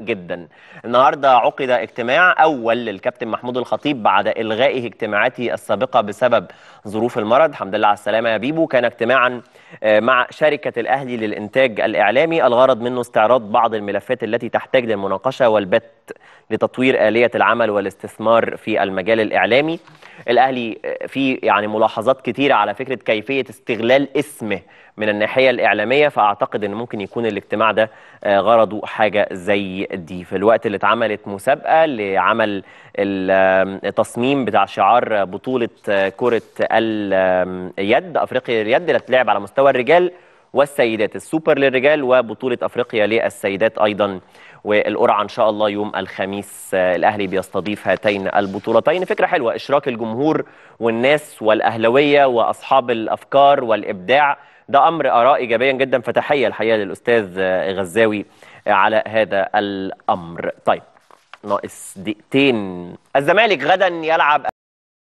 جدا النهارده عقد اجتماع اول للكابتن محمود الخطيب بعد الغائه اجتماعاته السابقه بسبب ظروف المرض الحمد لله على السلامه يا بيبو كان اجتماعا مع شركه الاهلي للانتاج الاعلامي الغرض منه استعراض بعض الملفات التي تحتاج للمناقشه والبت لتطوير آلية العمل والاستثمار في المجال الإعلامي الأهلي آه، في يعني ملاحظات كتيرة على فكرة كيفية استغلال اسمه من الناحية الإعلامية فأعتقد أن ممكن يكون الاجتماع ده آه، غرضه حاجة زي دي في الوقت اللي اتعملت مسابقة لعمل التصميم بتاع شعار بطولة آه، كرة اليد أفريقيا اليد اللي تلعب على مستوى الرجال والسيدات السوبر للرجال وبطولة أفريقيا للسيدات أيضا والقرعه ان شاء الله يوم الخميس آه، الاهلي بيستضيف هاتين البطولتين فكره حلوه اشراك الجمهور والناس والاهلاويه واصحاب الافكار والابداع ده امر اراء ايجابيا جدا فتحيه الحقيقه للاستاذ آه، غزاوي آه، على هذا الامر طيب ناقص دقيقتين الزمالك غدا يلعب